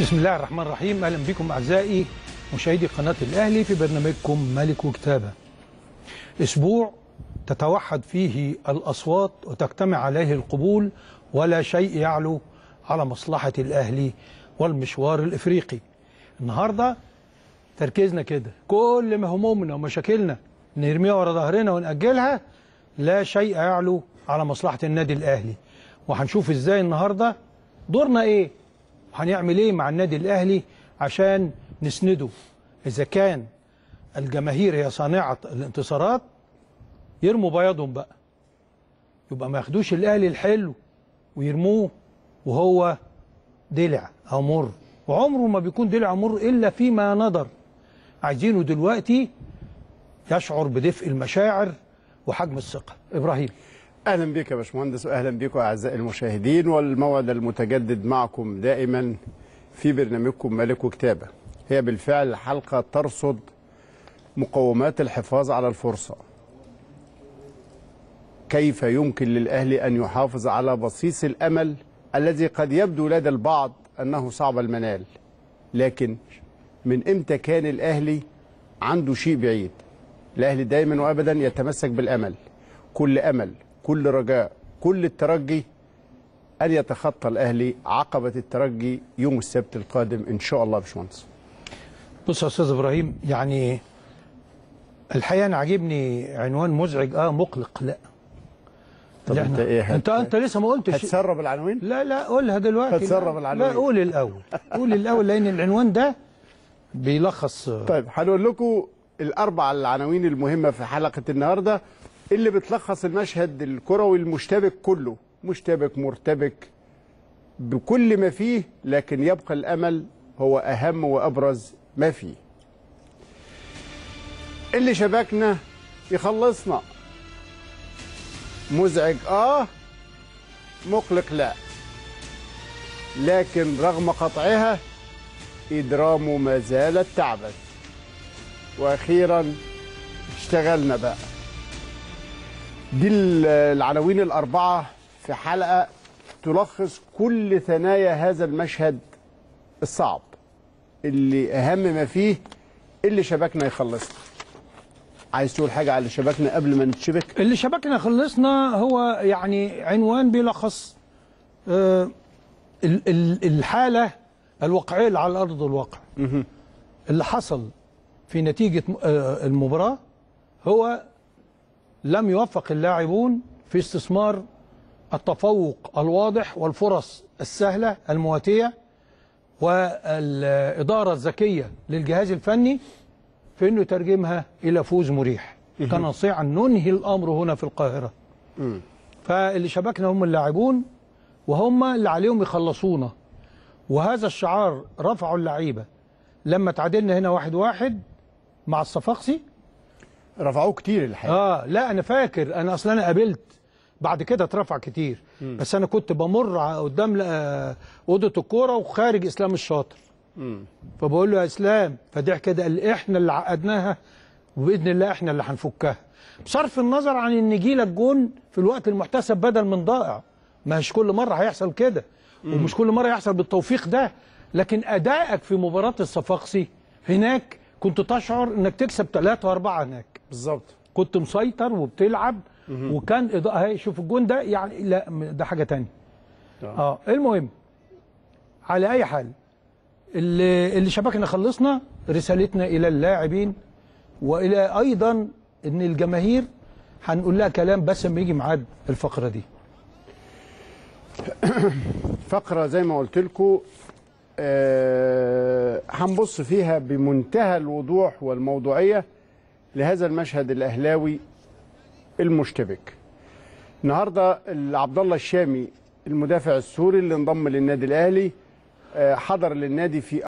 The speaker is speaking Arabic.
بسم الله الرحمن الرحيم اهلا بكم اعزائي مشاهدي قناه الاهلي في برنامجكم ملك وكتابه. اسبوع تتوحد فيه الاصوات وتجتمع عليه القبول ولا شيء يعلو على مصلحه الاهلي والمشوار الافريقي. النهارده تركيزنا كده كل ما همومنا ومشاكلنا نرميها ورا ظهرنا ونأجلها لا شيء يعلو على مصلحه النادي الاهلي. وهنشوف ازاي النهارده دورنا ايه وهنعمل ايه مع النادي الاهلي عشان نسنده اذا كان الجماهير هي صانعه الانتصارات يرموا بياضهم بقى يبقى ما ياخدوش الاهلي الحلو ويرموه وهو دلع او مر وعمره ما بيكون دلع مر الا فيما نظر عايزينه دلوقتي يشعر بدفء المشاعر وحجم الثقه ابراهيم اهلا بك يا باشمهندس واهلا بكم اعزائي المشاهدين والموعد المتجدد معكم دائما في برنامجكم ملك وكتابه هي بالفعل حلقه ترصد مقومات الحفاظ على الفرصه كيف يمكن للاهلي ان يحافظ على بصيص الامل الذي قد يبدو لدى البعض انه صعب المنال لكن من امتى كان الاهلي عنده شيء بعيد الاهلي دايما وابدا يتمسك بالامل كل امل كل رجاء كل الترجي أن يتخطى الأهلي عقبة الترجي يوم السبت القادم إن شاء الله يا باشمهندس بص يا أستاذ إبراهيم يعني الحقيقة أنا عاجبني عنوان مزعج أه مقلق لا طب انت ايه انت انت لسه ما قلتش هتسرب العناوين لا لا قولها دلوقتي هتسرب العناوين لا قول الاول قول الاول لان العنوان ده بيلخص طيب هنقول لكم الاربع العناوين المهمه في حلقه النهارده اللي بتلخص المشهد الكروي المشتبك كله مشتبك مرتبك بكل ما فيه لكن يبقى الأمل هو أهم وأبرز ما فيه اللي شبكنا يخلصنا مزعج آه مقلق لا لكن رغم قطعها إدرامه ما زالت تعبث وأخيرا اشتغلنا بقى دي العناوين الأربعة في حلقة تلخص كل ثنايا هذا المشهد الصعب اللي أهم ما فيه اللي شبكنا يخلصنا عايز تقول حاجة على اللي شبكنا قبل ما نتشبك اللي شبكنا خلصنا هو يعني عنوان بيلخص آه الحالة الواقعية على أرض الواقع اللي حصل في نتيجة آه، المباراة هو لم يوفق اللاعبون في استثمار التفوق الواضح والفرص السهلة المواتية والإدارة الذكية للجهاز الفني في أنه يترجمها إلى فوز مريح أن ننهي الأمر هنا في القاهرة فاللي شبكنا هم اللاعبون وهم اللي عليهم يخلصونا وهذا الشعار رفعه اللعيبة لما تعادلنا هنا واحد واحد مع الصفاقسي رفعوه كتير الحقيقه اه لا انا فاكر انا اصلا انا قابلت بعد كده اترفع كتير م. بس انا كنت بمر قدام آه، اوضه الكوره وخارج اسلام الشاطر فبقول له يا اسلام فضيح كده قال لي احنا اللي عقدناها وباذن الله احنا اللي هنفكها بصرف النظر عن ان لك جون في الوقت المحتسب بدل من ضائع مش كل مره هيحصل كده ومش كل مره يحصل بالتوفيق ده لكن ادائك في مباراه الصفاقسي هناك كنت تشعر انك تكسب ثلاثه واربعه هناك بالظبط كنت مسيطر وبتلعب وكان اضاءه هي شوف الجون ده يعني لا ده حاجه ثانيه آه. اه المهم على اي حال اللي, اللي شبكنا خلصنا رسالتنا الى اللاعبين والى ايضا ان الجماهير هنقول لها كلام بس لما يجي ميعاد الفقره دي فقره زي ما قلت لكم آه، هنبص فيها بمنتهى الوضوح والموضوعيه لهذا المشهد الأهلاوي المشتبك النهاردة عبد الله الشامي المدافع السوري اللي انضم للنادي الأهلي آه، حضر للنادي في